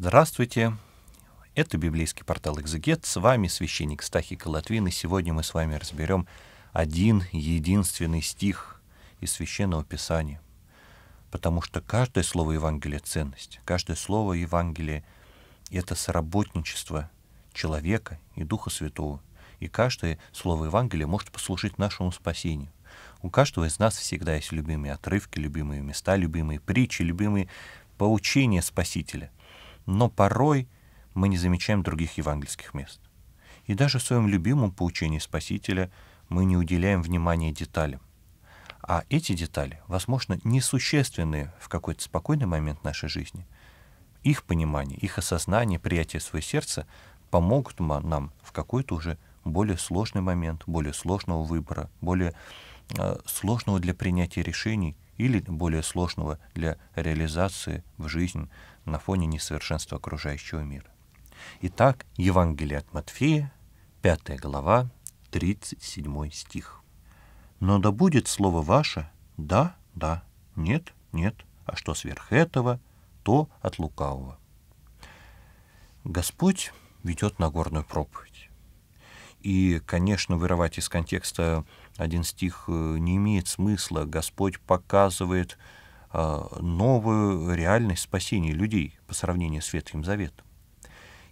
Здравствуйте! Это библейский портал «Экзегет». С вами священник Стахик Латвин, и сегодня мы с вами разберем один единственный стих из Священного Писания. Потому что каждое слово Евангелия — ценность. Каждое слово Евангелия — это сработничество человека и Духа Святого. И каждое слово Евангелия может послужить нашему спасению. У каждого из нас всегда есть любимые отрывки, любимые места, любимые притчи, любимые поучения Спасителя но порой мы не замечаем других евангельских мест. И даже в своем любимом поучении Спасителя мы не уделяем внимания деталям. А эти детали, возможно, несущественные в какой-то спокойный момент нашей жизни. Их понимание, их осознание, приятие своего сердца помогут нам в какой-то уже более сложный момент, более сложного выбора, более э, сложного для принятия решений – или более сложного для реализации в жизнь на фоне несовершенства окружающего мира. Итак, Евангелие от Матфея, 5 глава, 37 стих. «Но да будет слово ваше, да, да, нет, нет, а что сверх этого, то от лукавого». Господь ведет Нагорную проповедь. И, конечно, вырывать из контекста один стих э, не имеет смысла. Господь показывает э, новую реальность спасения людей по сравнению с Ветхим Заветом.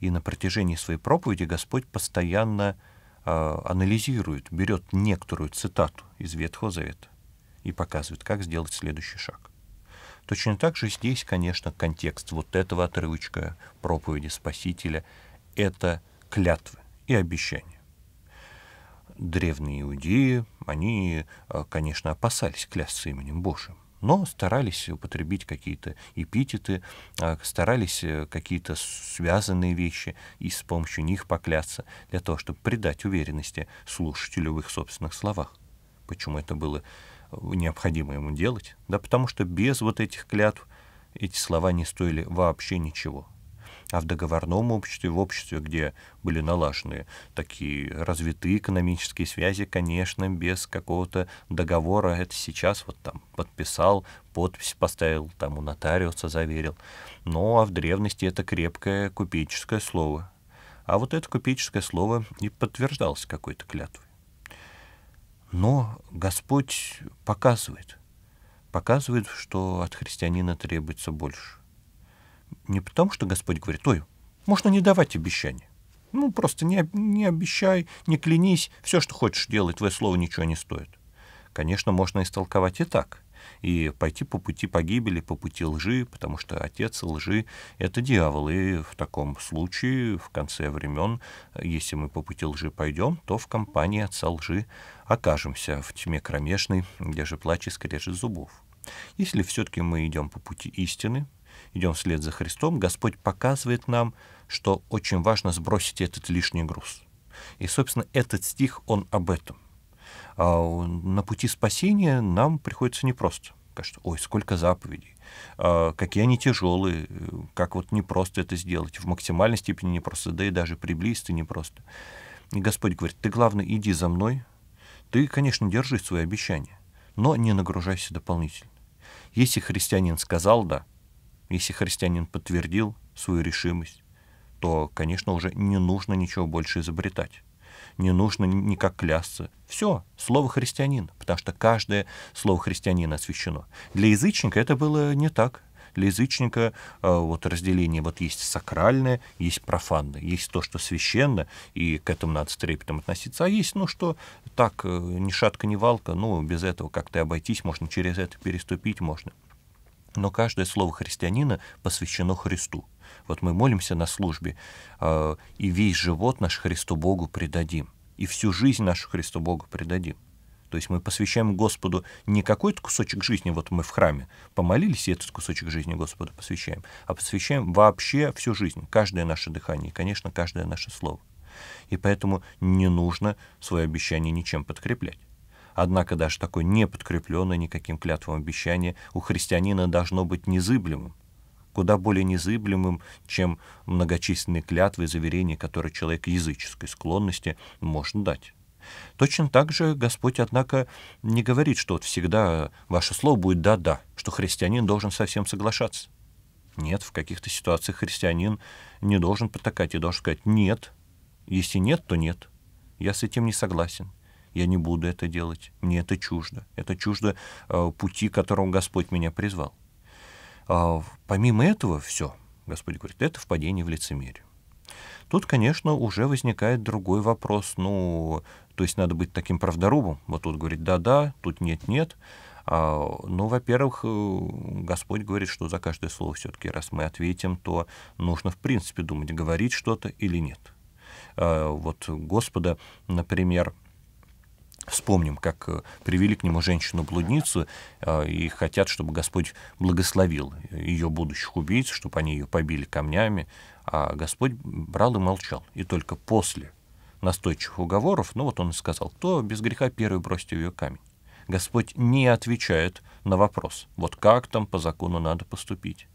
И на протяжении своей проповеди Господь постоянно э, анализирует, берет некоторую цитату из Ветхого Завета и показывает, как сделать следующий шаг. Точно так же здесь, конечно, контекст вот этого отрывочка проповеди Спасителя — это клятвы и обещания древние иудеи, они, э, конечно, опасались клясться именем Божьим но старались употребить какие-то эпитеты, э, старались э, какие-то связанные вещи и с помощью них поклясться, для того, чтобы придать уверенности слушателю в их собственных словах. Почему это было необходимо ему делать? Да потому что без вот этих клятв эти слова не стоили вообще ничего. А в договорном обществе, в обществе, где были налажены такие развитые экономические связи, конечно, без какого-то договора это сейчас вот там подписал, подпись поставил, там у нотариуса заверил. Ну а в древности это крепкое купеческое слово. А вот это купеческое слово и подтверждалось какой-то клятвой. Но Господь показывает, показывает, что от христианина требуется больше. Не потому, что Господь говорит, ой, можно не давать обещания. Ну, просто не, не обещай, не клянись, все, что хочешь делать, твое слово ничего не стоит. Конечно, можно истолковать и так, и пойти по пути погибели, по пути лжи, потому что отец лжи — это дьявол, и в таком случае в конце времен, если мы по пути лжи пойдем, то в компании отца лжи окажемся в тьме кромешной, где же плач и скрежет зубов. Если все-таки мы идем по пути истины, идем вслед за Христом, Господь показывает нам, что очень важно сбросить этот лишний груз. И, собственно, этот стих, он об этом. А на пути спасения нам приходится непросто. Кажется, ой, сколько заповедей, а, какие они тяжелые, как вот непросто это сделать, в максимальной степени непросто, да и даже приблизиться непросто. И Господь говорит, ты, главное, иди за мной, ты, конечно, держи свои обещания, но не нагружайся дополнительно. Если христианин сказал «да», если христианин подтвердил свою решимость, то, конечно, уже не нужно ничего больше изобретать. Не нужно никак клясться. Все, слово христианин, потому что каждое слово христианина освящено. Для язычника это было не так для язычника э, вот разделение вот есть сакральное, есть профанное, есть то, что священно, и к этому надо с трепетом относиться, а есть, ну что, так, э, ни шатка, ни валка, ну, без этого как-то обойтись, можно через это переступить, можно но каждое слово христианина посвящено Христу. Вот мы молимся на службе, а, и весь живот наш Христу Богу предадим, и всю жизнь нашу Христу Богу предадим. То есть мы посвящаем Господу не какой-то кусочек жизни, вот мы в храме помолились, и этот кусочек жизни Господу посвящаем, а посвящаем вообще всю жизнь, каждое наше дыхание, и, конечно, каждое наше слово. И поэтому не нужно свое обещание ничем подкреплять. Однако даже такое неподкрепленное никаким клятвом обещание у христианина должно быть незыблемым, куда более незыблемым, чем многочисленные клятвы и заверения, которые человек языческой склонности может дать. Точно так же Господь, однако, не говорит, что вот всегда ваше слово будет «да-да», что христианин должен совсем соглашаться. Нет, в каких-то ситуациях христианин не должен потакать и должен сказать «нет». Если нет, то нет. Я с этим не согласен. Я не буду это делать. Мне это чуждо. Это чуждо э, пути, к которому Господь меня призвал. А, помимо этого все, Господь говорит, это впадение в лицемерие. Тут, конечно, уже возникает другой вопрос. Ну, то есть надо быть таким правдорубом. Вот тут говорит «да-да», тут «нет-нет». А, ну, во-первых, э, Господь говорит, что за каждое слово все-таки, раз мы ответим, то нужно в принципе думать, говорить что-то или нет. А, вот Господа, например, Вспомним, как э, привели к нему женщину-блудницу э, и хотят, чтобы Господь благословил ее будущих убийц, чтобы они ее побили камнями, а Господь брал и молчал. И только после настойчивых уговоров, ну вот он и сказал, кто без греха первый бросит ее камень. Господь не отвечает на вопрос, вот как там по закону надо поступить.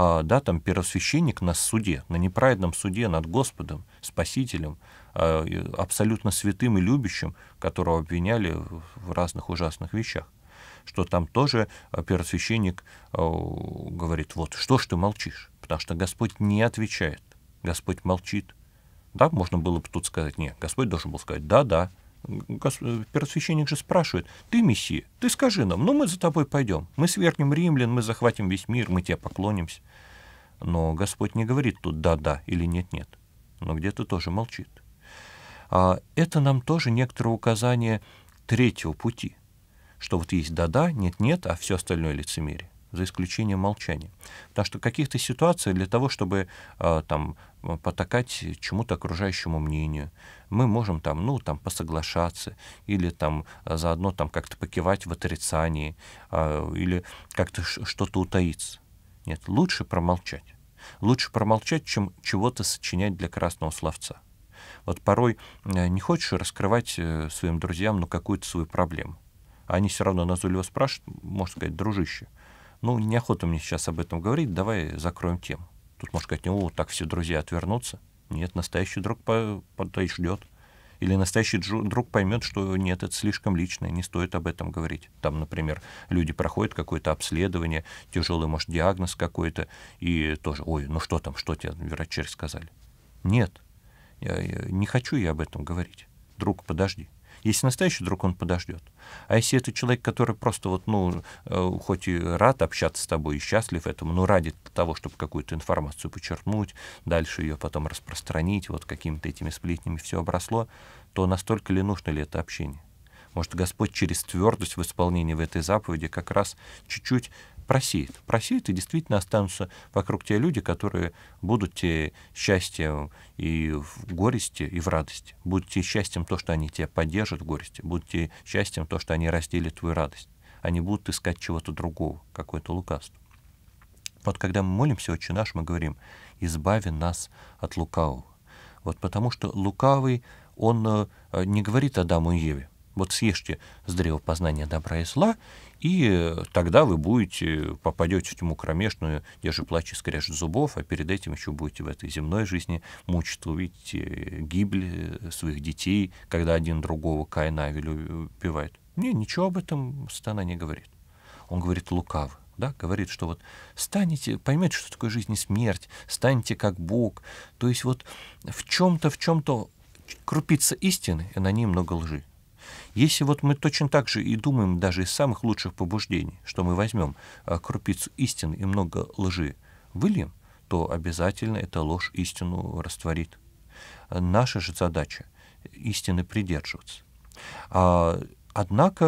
А, да, там первосвященник на суде, на неправедном суде над Господом, Спасителем, а, абсолютно святым и любящим, которого обвиняли в разных ужасных вещах что там тоже а, первосвященник говорит, вот что ж ты молчишь, потому что Господь не отвечает, Господь молчит. Да, можно было бы тут сказать, нет, Господь должен был сказать, да, да, первосвященник же спрашивает, ты мессия, ты скажи нам, ну мы за тобой пойдем, мы свергнем римлян, мы захватим весь мир, мы тебе поклонимся. Но Господь не говорит тут да-да или нет-нет, но где-то тоже молчит. А это нам тоже некоторое указание третьего пути, что вот есть да-да, нет-нет, а все остальное лицемерие за исключением молчания. Потому что в каких-то ситуациях для того, чтобы э, там, Э, потакать чему-то окружающему мнению. Мы можем там, ну, там, посоглашаться, или там э, заодно там как-то покивать в отрицании, э, или как-то что-то утаиться. Нет, лучше промолчать. Лучше промолчать, чем чего-то сочинять для красного словца. Вот порой не хочешь раскрывать своим друзьям ну, какую-то свою проблему. Они все равно назойливо спрашивают, можно сказать, дружище, ну, неохота мне сейчас об этом говорить, давай закроем тему. Тут можно сказать, ну, так все друзья отвернутся. Нет, настоящий друг подождет. Или настоящий друг поймет, что нет, это слишком личное, не стоит об этом говорить. Там, например, люди проходят какое-то обследование, тяжелый, может, диагноз какой-то, и тоже, ой, ну что там, что тебе врачи сказали? Нет, я, я, не хочу я об этом говорить. Друг, подожди. Если настоящий друг, он подождет. А если это человек, который просто вот, ну, э, хоть и рад общаться с тобой и счастлив этому, но ради того, чтобы какую-то информацию подчеркнуть, дальше ее потом распространить, вот какими-то этими сплетнями все обросло, то настолько ли нужно ли это общение? Может, Господь через твердость в исполнении в этой заповеди как раз чуть-чуть просеет. Просеет, и действительно останутся вокруг тебя люди, которые будут тебе счастьем и в горести, и в радости. Будут тебе счастьем то, что они тебя поддержат в горести. Будут тебе счастьем то, что они разделят твою радость. Они будут искать чего-то другого, какое-то лукавство. Вот когда мы молимся «Отче наш», мы говорим «Избави нас от лукавого». Вот потому что лукавый, он э, не говорит Адаму и Еве, вот съешьте с древа познания добра и зла, и э, тогда вы будете, э, попадете в тьму кромешную, держи же плач и скрежет зубов, а перед этим еще будете в этой земной жизни мучиться, увидите э, гибель своих детей, когда один другого Каина Авеля убивает. Не, ничего об этом Сатана не говорит. Он говорит лукаво да, говорит, что вот станете, поймете, что такое жизнь и смерть, станете как Бог. То есть вот в чем-то, в чем-то крупица истины, и на ней много лжи. Если вот мы точно так же и думаем даже из самых лучших побуждений, что мы возьмем а, крупицу истины и много лжи, выльем, то обязательно эта ложь истину растворит. Наша же задача — истины придерживаться. А, однако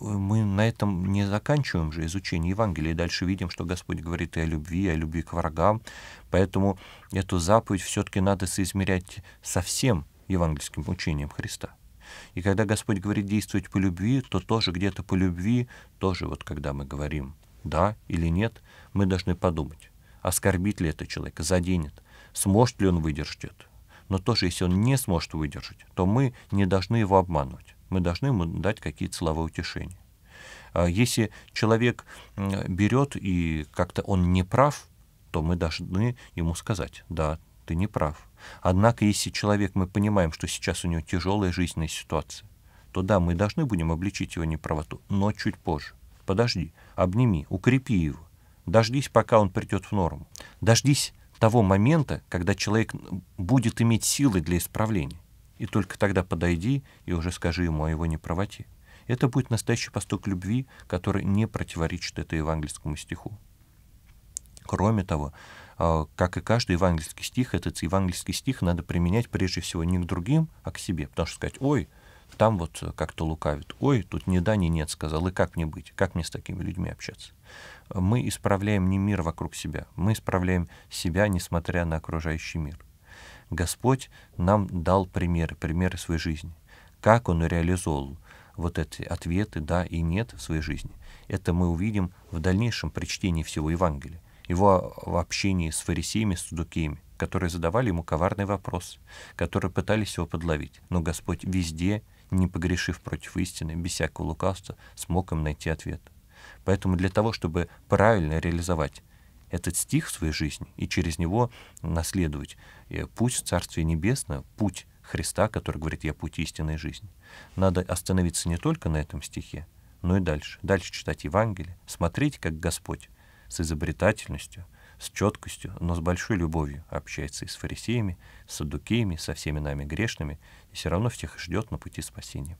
э, мы на этом не заканчиваем же изучение Евангелия. И дальше видим, что Господь говорит и о любви, и о любви к врагам. Поэтому эту заповедь все-таки надо соизмерять со всем евангельским учением Христа. И когда Господь говорит действовать по любви, то тоже где-то по любви, тоже вот когда мы говорим «да» или «нет», мы должны подумать, оскорбит ли это человека, заденет, сможет ли он выдержать это. Но тоже, если он не сможет выдержать, то мы не должны его обманывать. Мы должны ему дать какие-то слова утешения. А если человек берет и как-то он не прав, то мы должны ему сказать, да, ты не прав. Однако, если человек, мы понимаем, что сейчас у него тяжелая жизненная ситуация, то да, мы должны будем обличить его неправоту, но чуть позже. Подожди, обними, укрепи его. Дождись, пока он придет в норму. Дождись того момента, когда человек будет иметь силы для исправления. И только тогда подойди и уже скажи ему о его неправоте. Это будет настоящий поступок любви, который не противоречит этой евангельскому стиху. Кроме того, э, как и каждый евангельский стих, этот евангельский стих надо применять прежде всего не к другим, а к себе. Потому что сказать, ой, там вот э, как-то лукавит, ой, тут ни да, ни нет сказал, и как мне быть, как мне с такими людьми общаться? Мы исправляем не мир вокруг себя, мы исправляем себя, несмотря на окружающий мир. Господь нам дал примеры, примеры своей жизни, как Он реализовал вот эти ответы «да» и «нет» в своей жизни. Это мы увидим в дальнейшем при чтении всего Евангелия его в общении с фарисеями с садукеями, которые задавали ему коварный вопрос, которые пытались его подловить. Но Господь везде, не погрешив против истины, без всякого лукавства, смог им найти ответ. Поэтому для того, чтобы правильно реализовать этот стих в своей жизни и через него наследовать э, путь в Царствие Небесное, путь Христа, который говорит «Я путь истинной жизни». Надо остановиться не только на этом стихе, но и дальше. Дальше читать Евангелие, смотреть, как Господь с изобретательностью, с четкостью, но с большой любовью общается и с фарисеями, с садукеями, со всеми нами грешными, и все равно всех ждет на пути спасения.